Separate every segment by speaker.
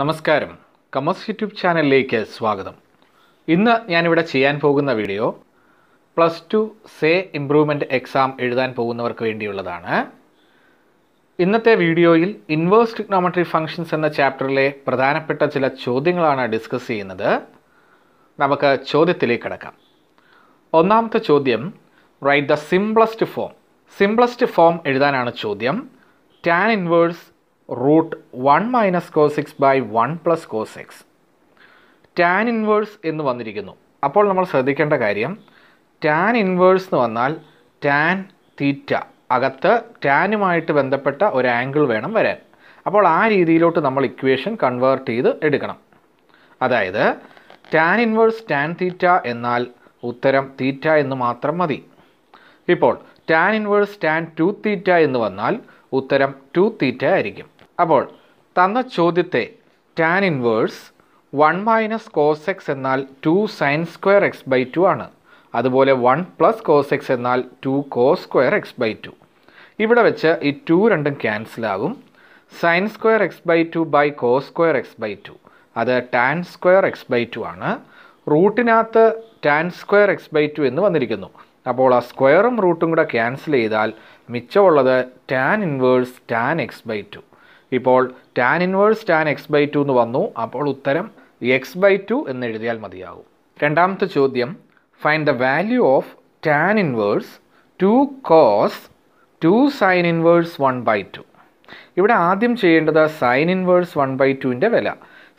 Speaker 1: നമസ്കാരം കമസ് യൂട്യൂബ് ചാനലിലേക്ക് സ്വാഗതം ഇന്ന് ഞാനിവിടെ ചെയ്യാൻ പോകുന്ന video plus two say improvement exam എഴുതാൻ പോകുന്നവർക്ക് വേണ്ടിയുള്ളതാണ് ഇന്നത്തെ വീഡിയോയിൽ ഇൻവേഴ്സ് ടിക്നോമെട്രി ഫങ്ഷൻസ് എന്ന ചാപ്റ്ററിലെ പ്രധാനപ്പെട്ട ചില ചോദ്യങ്ങളാണ് ഡിസ്കസ് ചെയ്യുന്നത് നമുക്ക് ചോദ്യത്തിലേക്ക് കിടക്കാം ഒന്നാമത്തെ ചോദ്യം write the simplest form simplest form എഴുതാനാണ് ചോദ്യം tan inverse root one minus cos x by one plus cos x tan inverse എന്ന് വന്നിരിക്കുന്നു അപ്പോൾ നമ്മൾ ശ്രദ്ധിക്കേണ്ട കാര്യം ടാൻ ഇൻവേഴ്സ് എന്ന് വന്നാൽ ടാൻ തീറ്റ അകത്ത് ടാനുമായിട്ട് ബന്ധപ്പെട്ട ഒരു ആംഗിൾ വേണം വരാൻ അപ്പോൾ ആ രീതിയിലോട്ട് നമ്മൾ ഇക്വേഷൻ കൺവേർട്ട് ചെയ്ത് എടുക്കണം അതായത് ടാൻ ഇൻവേഴ്സ് ടാൻ തീറ്റ എന്നാൽ ഉത്തരം തീറ്റ എന്ന് മാത്രം മതി ഇപ്പോൾ tan inverse tan two theta എന്ന് വന്നാൽ ഉത്തരം ടു തീറ്റ ആയിരിക്കും അപ്പോൾ തന്ന ചോദ്യത്തെ tan inverse one minus cos x എന്നാൽ two sine square x by two ആണ് അതുപോലെ വൺ പ്ലസ് കോസ് എക്സ് എന്നാൽ two cos square x by two ഇവിടെ വെച്ച് ഈ ടു രണ്ടും ക്യാൻസലാകും sine square x by two by cos square x by two അത് tan square x by two ആണ് റൂട്ടിനകത്ത് tan square x by two എന്ന് വന്നിരിക്കുന്നു അപ്പോൾ ആ സ്ക്വയറും റൂട്ടും കൂടെ ക്യാൻസൽ ചെയ്താൽ മിച്ചമുള്ളത് tan inverse tan x by two ഇപ്പോൾ tan inverse tan x by two എന്ന് വന്നു അപ്പോൾ ഉത്തരം എക്സ് ബൈ ടു എന്ന് എഴുതിയാൽ മതിയാകും രണ്ടാമത്തെ ചോദ്യം find the value of tan inverse two cos two sine inverse one by two ഇവിടെ ആദ്യം ചെയ്യേണ്ടത് സൈൻ ഇൻവേഴ്സ് വൺ ബൈ ടുവിൻ്റെ വില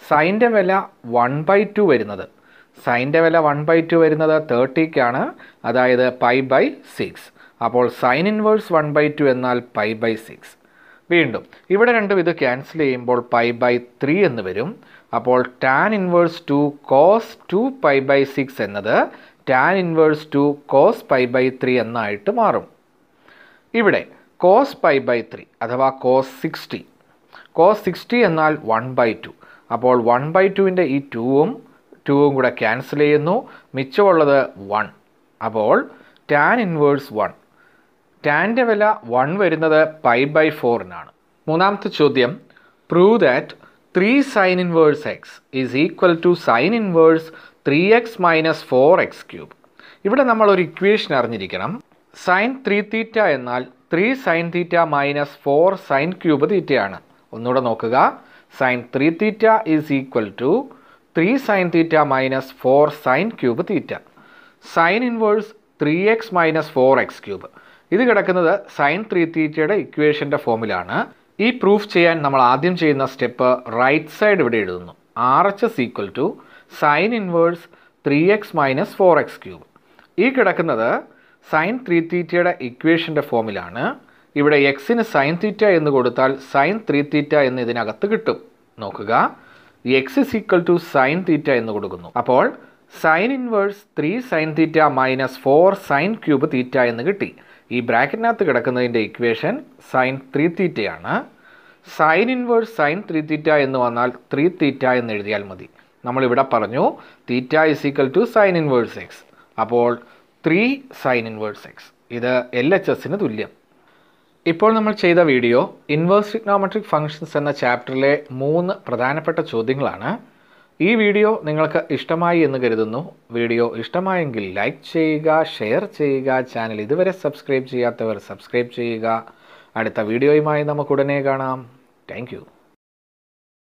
Speaker 1: സൈൻ്റെ വില വൺ ബൈ ടു വരുന്നത് സൈൻ്റെ വില വൺ ബൈ ടു വരുന്നത് തേർട്ടിക്കാണ് അതായത് പൈ ബൈ സിക്സ് അപ്പോൾ sine inverse one by two എന്നാൽ പൈ ബൈ സിക്സ് വീണ്ടും ഇവിടെ രണ്ടും ഇത് ക്യാൻസൽ ചെയ്യുമ്പോൾ പൈ ബൈ ത്രീ എന്ന് വരും അപ്പോൾ tan inverse two cos two pi by six എന്നത് tan inverse two cos pi by three എന്നായിട്ട് മാറും ഇവിടെ കോസ് പൈ ബൈ ത്രീ അഥവാ കോസ് സിക്സ്റ്റി കോസ് സിക്സ്റ്റി എന്നാൽ വൺ ബൈ ടു അപ്പോൾ വൺ ബൈ ടുവിൻ്റെ ഈ ടൂവും ടൂവും കൂടെ ക്യാൻസൽ ചെയ്യുന്നു മിച്ചമുള്ളത് വൺ അപ്പോൾ ടാൻ ഇൻവേഴ്സ് വൺ ടാൻ്റെ വില വൺ വരുന്നത് പൈ ബൈ ഫോറിനാണ് മൂന്നാമത്തെ ചോദ്യം prove that three sine inverse x is equal to sine inverse three x minus four x cube ഇവിടെ നമ്മൾ ഒരു ഇക്വേഷൻ അറിഞ്ഞിരിക്കണം സൈൻ ത്രീ തീറ്റ എന്നാൽ three sine theta minus four sine cube തീറ്റയാണ് ഒന്നുകൂടെ നോക്കുക sine three theta is equal to three sine theta minus four sine cube theta sine inverse three x minus four x cube ഇത് കിടക്കുന്നത് sine three തീറ്റയുടെ ഇക്വേഷൻ്റെ ഫോമിലാണ് ഈ proof ചെയ്യാൻ നമ്മൾ ആദ്യം ചെയ്യുന്ന സ്റ്റെപ്പ് റൈറ്റ് സൈഡ് ഇവിടെ എഴുതുന്നു R H S equal to sine inverse three x minus four x cube ഈ കിടക്കുന്നത് സൈൻ ത്രീ തീറ്റയുടെ ഇക്വേഷൻ്റെ ഫോമിലാണ് ഇവിടെ എക്സിന് സൈൻ തീറ്റ എന്ന് കൊടുത്താൽ സൈൻ ത്രീ തീറ്റ എന്ന് ഇതിനകത്ത് കിട്ടും നോക്കുക x is equal to sine theta എന്ന് കൊടുക്കുന്നു അപ്പോൾ sine inverse three sine theta minus four sine cube theta എന്ന് കിട്ടി ഈ ബ്രാക്കറ്റിനകത്ത് കിടക്കുന്നതിൻ്റെ ഇക്വേഷൻ സൈൻ ത്രീ തീറ്റയാണ് sine inverse sine three theta എന്ന് വന്നാൽ ത്രീ തീറ്റ എന്ന് എഴുതിയാൽ മതി നമ്മളിവിടെ പറഞ്ഞു theta is equal to sine inverse x അപ്പോൾ ത്രീ സൈൻ ഇൻവേഴ്സ് എക്സ് ഇത് എൽ എച്ച് എസിന് തുല്യം ഇപ്പോൾ നമ്മൾ ചെയ്ത വീഡിയോ ഇൻവേഴ്സ് ട്രിഗ്നോമെട്രിക് ഫങ്ഷൻസ് എന്ന ചാപ്റ്ററിലെ മൂന്ന് പ്രധാനപ്പെട്ട ചോദ്യങ്ങളാണ് ഈ വീഡിയോ നിങ്ങൾക്ക് ഇഷ്ടമായി എന്ന് കരുതുന്നു വീഡിയോ ഇഷ്ടമായെങ്കിൽ ലൈക്ക് ചെയ്യുക ഷെയർ ചെയ്യുക ചാനൽ ഇതുവരെ സബ്സ്ക്രൈബ് ചെയ്യാത്തവർ സബ്സ്ക്രൈബ് ചെയ്യുക അടുത്ത വീഡിയോയുമായി നമുക്ക് ഉടനെ കാണാം താങ്ക്